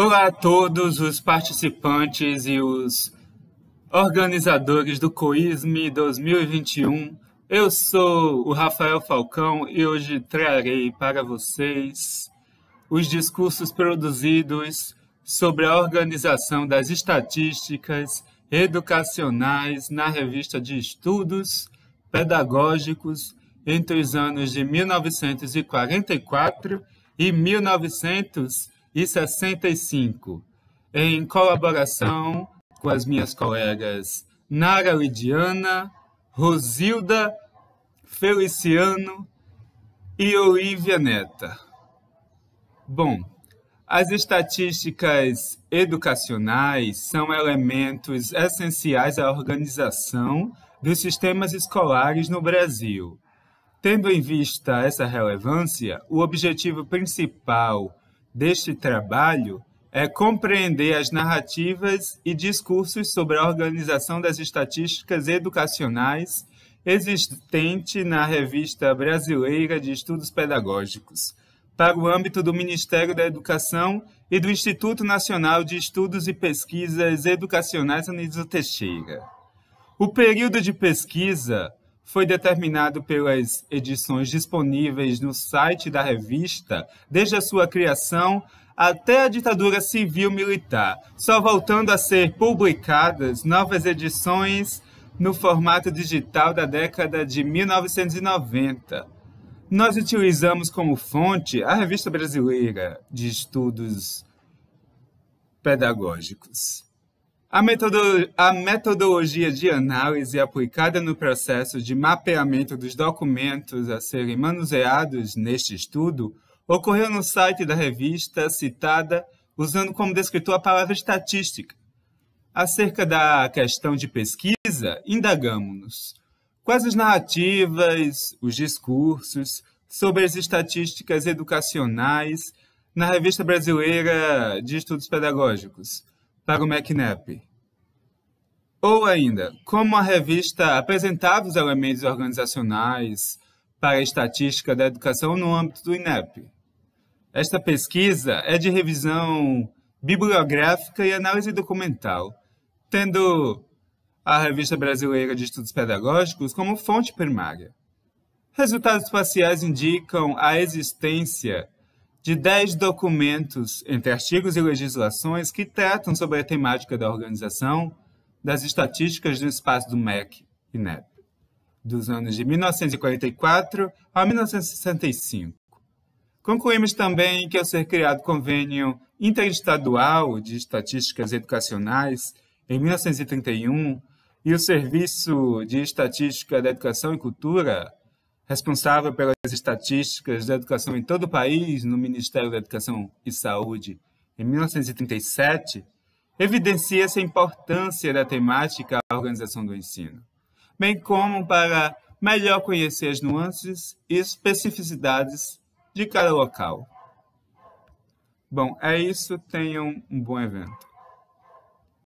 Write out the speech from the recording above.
Olá a todos os participantes e os organizadores do COISME 2021. Eu sou o Rafael Falcão e hoje trarei para vocês os discursos produzidos sobre a organização das estatísticas educacionais na revista de estudos pedagógicos entre os anos de 1944 e 1945 e 65, em colaboração com as minhas colegas Nara Lidiana, Rosilda Feliciano e Olivia Neta. Bom, as estatísticas educacionais são elementos essenciais à organização dos sistemas escolares no Brasil. Tendo em vista essa relevância, o objetivo principal deste trabalho é compreender as narrativas e discursos sobre a organização das estatísticas educacionais existente na Revista Brasileira de Estudos Pedagógicos, para o âmbito do Ministério da Educação e do Instituto Nacional de Estudos e Pesquisas Educacionais Anísio Teixeira. O período de pesquisa foi determinado pelas edições disponíveis no site da revista desde a sua criação até a ditadura civil-militar, só voltando a ser publicadas novas edições no formato digital da década de 1990. Nós utilizamos como fonte a Revista Brasileira de Estudos Pedagógicos. A, metodo a metodologia de análise é aplicada no processo de mapeamento dos documentos a serem manuseados neste estudo ocorreu no site da revista citada, usando como descritor a palavra estatística. Acerca da questão de pesquisa, indagamos-nos quais as narrativas, os discursos sobre as estatísticas educacionais na Revista Brasileira de Estudos Pedagógicos para o MacNap. Ou ainda, como a revista apresentava os elementos organizacionais para a estatística da educação no âmbito do INEP. Esta pesquisa é de revisão bibliográfica e análise documental, tendo a Revista Brasileira de Estudos Pedagógicos como fonte primária. Resultados parciais indicam a existência de 10 documentos, entre artigos e legislações, que tratam sobre a temática da organização, das estatísticas do espaço do MEC e NEP, dos anos de 1944 a 1965. Concluímos também que, ao ser criado o Convênio Interestadual de Estatísticas Educacionais, em 1931, e o Serviço de Estatística da Educação e Cultura, responsável pelas estatísticas da educação em todo o país no Ministério da Educação e Saúde em 1937, evidencia-se a importância da temática à organização do ensino, bem como para melhor conhecer as nuances e especificidades de cada local. Bom, é isso. Tenham um bom evento.